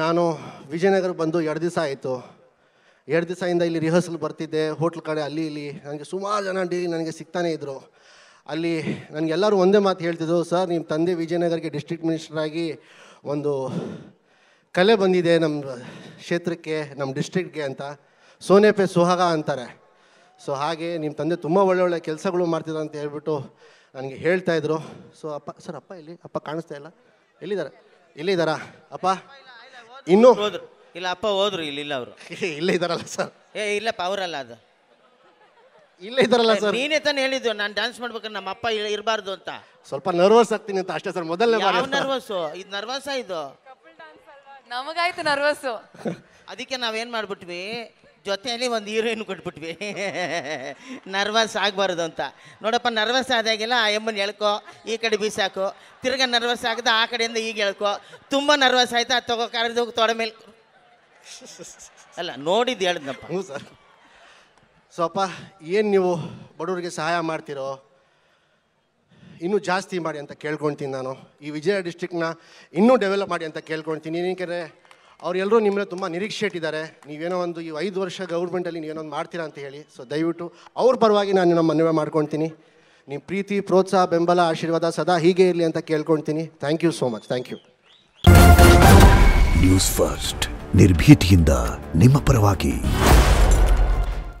ನಾನು ವಿಜಯನಗರ ಬಂದು ಎರಡು ದಿವಸ ಆಯಿತು ಎರಡು ದಿವಸದಿಂದ ಇಲ್ಲಿ ರಿಹರ್ಸಲ್ ಬರ್ತಿದ್ದೆ ಹೋಟ್ಲ್ ಕಡೆ ಅಲ್ಲಿ ಇಲ್ಲಿ ನನಗೆ ಸುಮಾರು ಜನ ಡೈಲಿ ನನಗೆ ಸಿಗ್ತಾನೇ ಇದ್ದರು ಅಲ್ಲಿ ನನಗೆಲ್ಲರೂ ಒಂದೇ ಮಾತು ಹೇಳ್ತಿದ್ರು ಸರ್ ನಿಮ್ಮ ತಂದೆ ವಿಜಯನಗರಿಗೆ ಡಿಸ್ಟ್ರಿಕ್ಟ್ ಆಗಿ ಒಂದು ಕಲೆ ಬಂದಿದೆ ನಮ್ಮ ಕ್ಷೇತ್ರಕ್ಕೆ ನಮ್ಮ ಡಿಸ್ಟ್ರಿಕ್ಟ್ಗೆ ಅಂತ ಸೋನೆ ಪೆ ಸುಹಾಗ ಅಂತಾರೆ ಸೊ ಹಾಗೆ ನಿಮ್ಮ ತಂದೆ ತುಂಬ ಒಳ್ಳೊಳ್ಳೆ ಕೆಲಸಗಳು ಮಾಡ್ತಿದ್ರು ಅಂತ ಹೇಳ್ಬಿಟ್ಟು ನನಗೆ ಹೇಳ್ತಾಯಿದ್ರು ಸೊ ಅಪ್ಪ ಸರ್ ಅಪ್ಪ ಇಲ್ಲಿ ಅಪ್ಪ ಕಾಣಿಸ್ತಾ ಇಲ್ಲ ಎಲ್ಲಿದ್ದಾರೆ ಎಲ್ಲಿದ್ದಾರಾ ಅಪ್ಪ ಇನ್ನು ಹೋದ್ರು ಇಲ್ಲ ಅಪ್ಪ ಹೋದ್ರು ಇಲ್ಲಿ ಇಲ್ಲ ಅವರು ಇಲ್ಲ ಇದಾರಲ್ಲ ಸರ್ ಏ ಇಲ್ಲಪ್ಪ ಅವರಲ್ಲ ಅದು ಇಲ್ಲ ಇದಾರಲ್ಲ ಸರ್ ನೀನೇ ತಾನೇ ಹೇಳಿದ್ದು ನಾನು ಡ್ಯಾನ್ಸ್ ಮಾಡ್ಬೇಕಾದ್ರೆ ನಮ್ಮ ಅಪ್ಪ ಇರಬಾರ್ದು ಅಂತ ಸ್ವಲ್ಪ ನರ್ವಸ್ ಆಗ್ತೀನಿ ಅಂತ ಅಷ್ಟೇ ಸರ್ ಮೊದಲನೇ ಬಾರಿ ನರ್ವಸ್ ಇದು ನರ್ವಸ್ ಇದು ನಮಗಾಯ್ತು ನರ್ವಸ್ ಅದಕ್ಕೆ ನಾವೇನ್ ಮಾಡ್ಬಿಟ್ವಿ ಜೊತೆಯಲ್ಲಿ ಒಂದು ಹೀರೋಯಿನ್ ಕೊಟ್ಬಿಟ್ವಿ ನರ್ವಸ್ ಆಗಬಾರ್ದು ಅಂತ ನೋಡಪ್ಪ ನರ್ವಸ್ ಆದಾಗೆಲ್ಲ ಆ ಎಮ್ಮನ್ ಎಳ್ಕೊ ಈ ಕಡೆ ಬೀಸಾಕು ತಿರ್ಗ ನರ್ವಸ್ ಆಗದ ಆ ಕಡೆಯಿಂದ ಈಗ ಎಳ್ಕೊ ತುಂಬ ನರ್ವಸ್ ಆಯ್ತು ಅದು ತಗೋ ಕರೆದು ತೊಡೆ ಮೇಲೆ ಅಲ್ಲ ನೋಡಿದ್ದು ಹೇಳಿದ್ನಪ್ಪ ಹ್ಞೂ ಸರ್ ಸೊಪ್ಪ ಏನು ನೀವು ಬಡವರಿಗೆ ಸಹಾಯ ಮಾಡ್ತಿರೋ ಇನ್ನೂ ಜಾಸ್ತಿ ಮಾಡಿ ಅಂತ ಕೇಳ್ಕೊಳ್ತೀನಿ ನಾನು ಈ ವಿಜಯ ಡಿಸ್ಟಿಕ್ನ ಇನ್ನೂ ಡೆವಲಪ್ ಮಾಡಿ ಅಂತ ಕೇಳ್ಕೊಳ್ತೀನಿ ಏನಕ್ಕೆ ಅವರೆಲ್ಲರೂ ನಿಮ್ಮ ತುಂಬ ನಿರೀಕ್ಷೆ ಇಟ್ಟಿದ್ದಾರೆ ನೀವೇನೋ ಒಂದು ಈ ಐದು ವರ್ಷ ಗೌರ್ಮೆಂಟಲ್ಲಿ ಒಂದು ಮಾಡ್ತೀರಾ ಅಂತ ಹೇಳಿ ಸೊ ದಯವಿಟ್ಟು ಅವ್ರ ಪರವಾಗಿ ನಾನು ನಮ್ಮ ಮನವಿ ಮಾಡ್ಕೊಳ್ತೀನಿ ನಿಮ್ಮ ಪ್ರೀತಿ ಪ್ರೋತ್ಸಾಹ ಬೆಂಬಲ ಆಶೀರ್ವಾದ ಸದಾ ಹೀಗೆ ಇರಲಿ ಅಂತ ಕೇಳ್ಕೊಳ್ತೀನಿ thank you so much thank you news first ನಿರ್ಭೀತಿಯಿಂದ ನಿಮ್ಮ ಪರವಾಗಿ